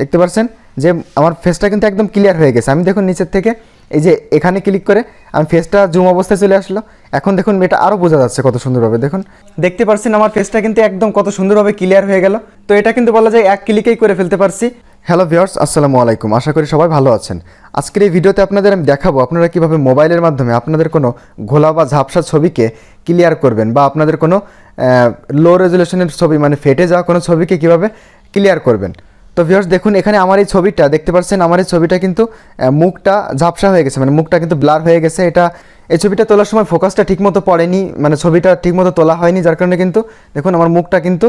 দেখতে পাচ্ছেন যে আমার ফেসটা কিন্তু একদম ক্লিয়ার হয়ে গেছে আমি দেখুন নিচের থেকে এই যে এখানে ক্লিক করে আমি ফেসটা জুম অবস্থায় চলে আসলো এখন দেখুন এটা আরও বোঝা যাচ্ছে কত সুন্দরভাবে দেখুন দেখতে পারছেন আমার ফেসটা কিন্তু একদম কত সুন্দরভাবে ক্লিয়ার হয়ে গেল তো এটা কিন্তু বলা যায় এক ক্লিকেই করে ফেলতে পারছি হ্যালো ভিওর্স আসসালামু আলাইকুম আশা করি সবাই ভালো আছেন আজকের এই ভিডিওতে আপনাদের আমি দেখাবো আপনারা কিভাবে মোবাইলের মাধ্যমে আপনাদের কোনো ঘোলা বা ঝাপসা ছবিকে ক্লিয়ার করবেন বা আপনাদের কোনো লো রেজুলেশনের ছবি মানে ফেটে যাওয়া কোনো ছবিকে কিভাবে ক্লিয়ার করবেন তো ভিউর্স দেখুন এখানে আমার এই ছবিটা দেখতে পাচ্ছেন আমার এই ছবিটা কিন্তু মুখটা ঝাপসা হয়ে গেছে মানে মুখটা কিন্তু ব্লার হয়ে গেছে এটা এই ছবিটা তোলার সময় ফোকাসটা ঠিকমতো পড়েনি মানে ছবিটা ঠিকমতো তোলা হয়নি যার কারণে কিন্তু দেখুন আমার মুখটা কিন্তু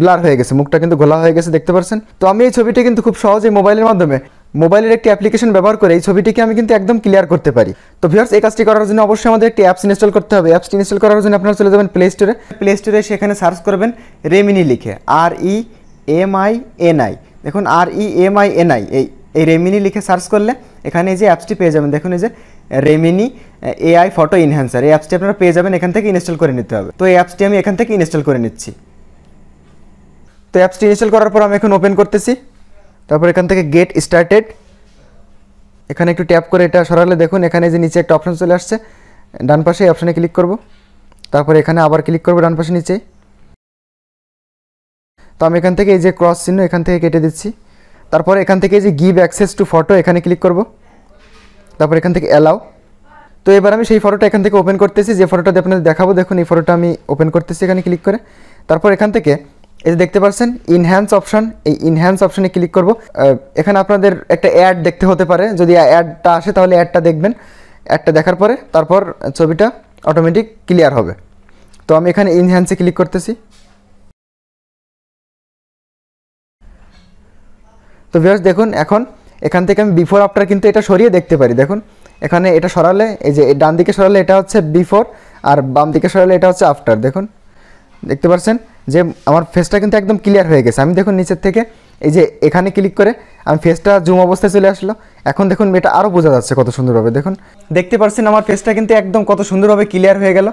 ব্লার হয়ে গেছে মুখটা কিন্তু ঘোলা হয়ে গেছে দেখতে পাচ্ছেন তো আমি এই ছবিটা কিন্তু খুব সহজে মোবাইলের মাধ্যমে মোবাইলের একটি অ্যাপ্লিকেশন ব্যবহার করে এই ছবিটিকে আমি কিন্তু একদম ক্লিয়ার করতে পারি তো ভিউর্স এই কাজটি করার জন্য অবশ্যই আমাদের একটি অ্যাপস ইনস্টল করতে হবে অ্যাপস ইনস্টল করার জন্য আপনারা চলে যাবেন প্লে স্টোরে প্লে স্টোরে সেখানে সার্চ করবেন রেমিনি লিখে R E M I N I দেখুন R E M I N I এই এই রেমিনি লিখে সার্চ করলে এখানে যে অ্যাপসটি পেয়ে যাবেন দেখুন এই যে রেমিনি এআই ফটো ইনহ্যান্সার এই অ্যাপসটি আপনারা পেয়ে যাবেন এখান থেকে ইনস্টল করে নিতে হবে তো এই অ্যাপসটি আমি এখান থেকে ইনস্টল করে নিচ্ছি তো অ্যাপসটি ইনস্টল করার পর আমি এখন ওপেন করতেছি তারপর এখান থেকে গেট স্টার্টেড এখানে একটু ট্যাপ করে এটা সরালে দেখুন এখানে যে নিচে একটা অপশন চলে আসছে ডান পাশে অপশানে ক্লিক করব তারপর এখানে আবার ক্লিক করব ডান পাশে নিচেই তো আমি এখান থেকে এই যে ক্রস চিহ্ন এখান থেকে কেটে দিচ্ছি তারপরে এখান থেকে এই যে গিভ অ্যাক্সেস টু ফটো এখানে ক্লিক করব তারপর এখান থেকে অ্যালাউ তো এবার আমি সেই ফটোটা এখান থেকে ওপেন করতেছি যে ফটোটা আপনাদের দেখাবো দেখুন এই ফটোটা আমি ওপেন করতেছি এখানে ক্লিক করে তারপর এখান থেকে এই যে দেখতে পাচ্ছেন ইনহ্যান্স অপশান এই ইনহ্যান্স অপশানে ক্লিক করব এখানে আপনাদের একটা অ্যাড দেখতে হতে পারে যদি অ্যাডটা আসে তাহলে অ্যাডটা দেখবেন অ্যাডটা দেখার পরে তারপর ছবিটা অটোমেটিক ক্লিয়ার হবে তো আমি এখানে ইনহ্যান্সে ক্লিক করতেছি ভিউয়ার্স দেখুন এখন এখান থেকে আমি বিফোর আফটার কিন্তু এটা সরিয়ে দেখতে পারি দেখুন এখানে এটা সরালে এই যে ডান দিকে সরালে এটা হচ্ছে বিফোর আর বাম দিকে সরালে এটা হচ্ছে আফটার দেখুন দেখতে পাচ্ছেন যে আমার ফেসটা কিন্তু একদম ক্লিয়ার হয়ে গেছে আমি দেখুন নিচের থেকে এই যে এখানে ক্লিক করে আমি ফেসটা জুম অবস্থায় চলে আসলো এখন দেখুন এটা আরও বোঝা যাচ্ছে কত সুন্দরভাবে দেখুন দেখতে পাচ্ছেন আমার ফেসটা কিন্তু একদম কত সুন্দরভাবে ক্লিয়ার হয়ে গেল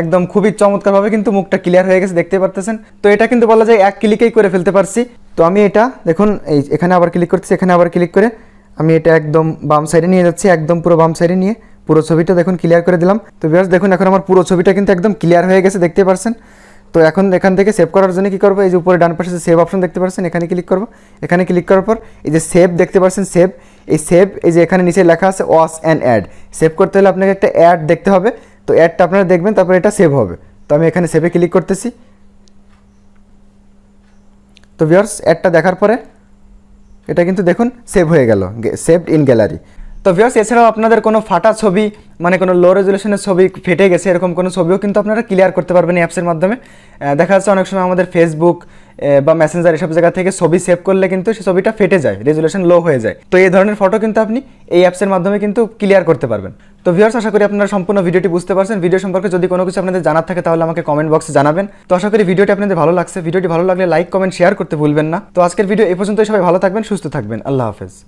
একদম খুবই চমৎকারভাবে কিন্তু মুখটা ক্লিয়ার হয়ে গেছে দেখতে পারতেছেন তো এটা কিন্তু বলা যায় এক ক্লিকেই করে ফেলতে পারছি তো আমি এটা দেখুন এই এখানে আবার ক্লিক করতেছি এখানে আবার ক্লিক করে আমি এটা একদম বাম সাইডে নিয়ে যাচ্ছি একদম পুরো বাম সাইডে নিয়ে পুরো ছবিটা দেখুন ক্লিয়ার করে দিলাম তো বিয়ার্স দেখুন এখন আমার পুরো ছবিটা কিন্তু একদম ক্লিয়ার হয়ে গেছে দেখতে পারছেন তো এখন এখান থেকে সেভ করার জন্য কী করবো এই যে উপরে ডান পাশে সেভ অপশন দেখতে পাচ্ছেন এখানে ক্লিক করবো এখানে ক্লিক করার পর এই যে সেভ দেখতে পাচ্ছেন সেভ এই সেভ এই যে এখানে নিচে লেখা আছে ওয়াস অ্যান্ড অ্যাড সেভ করতে হলে আপনাকে একটা অ্যাড দেখতে হবে তো অ্যাডটা আপনারা দেখবেন তারপর এটা সেভ হবে তো আমি এখানে সেভে ক্লিক করতেছি তো ভিওর্স অ্যাডটা দেখার পরে এটা কিন্তু দেখুন সেভ হয়ে গেল সেভড ইন গ্যালারি তো ভিওর্স এছাড়াও আপনাদের কোনো ফাটা ছবি মানে কোনো লো রেজুলেশনের ছবি ফেটে গেছে এরকম কোনো ছবিও কিন্তু আপনারা ক্লিয়ার করতে পারবেন এই অ্যাপসের মাধ্যমে দেখা যাচ্ছে অনেক সময় আমাদের ফেসবুক বা মেসেঞ্জার এসব জায়গা থেকে ছবি সেভ করলে কিন্তু সে ছবিটা ফেটে যায় রেজুলেশন লো হয়ে যায় তো এই ধরনের ফটো কিন্তু আপনি এই অ্যাপসের মাধ্যমে কিন্তু ক্লিয়ার করতে পারবেন তো ভিউয়ার্স আশা করি আপনারা সম্পূর্ণ ভিডিওটি বুঝতে পারছেন ভিডিও সম্পর্কে যদি কোনো কিছু আপনাদের জানার থাকে তাহলে আমাকে কমেন্ট বক্সে জানাবেন তো আশা করি ভিডিওটি আপনাদের ভালো লাগছে ভিডিওটি ভালো লাগলে লাইক কমেন্ট শেয়ার করতে ভুলবেন না তো আজকের ভিডিও এ পর্যন্তই সবাই ভালো থাকবেন সুস্থ থাকবেন আল্লাহ হাফেজ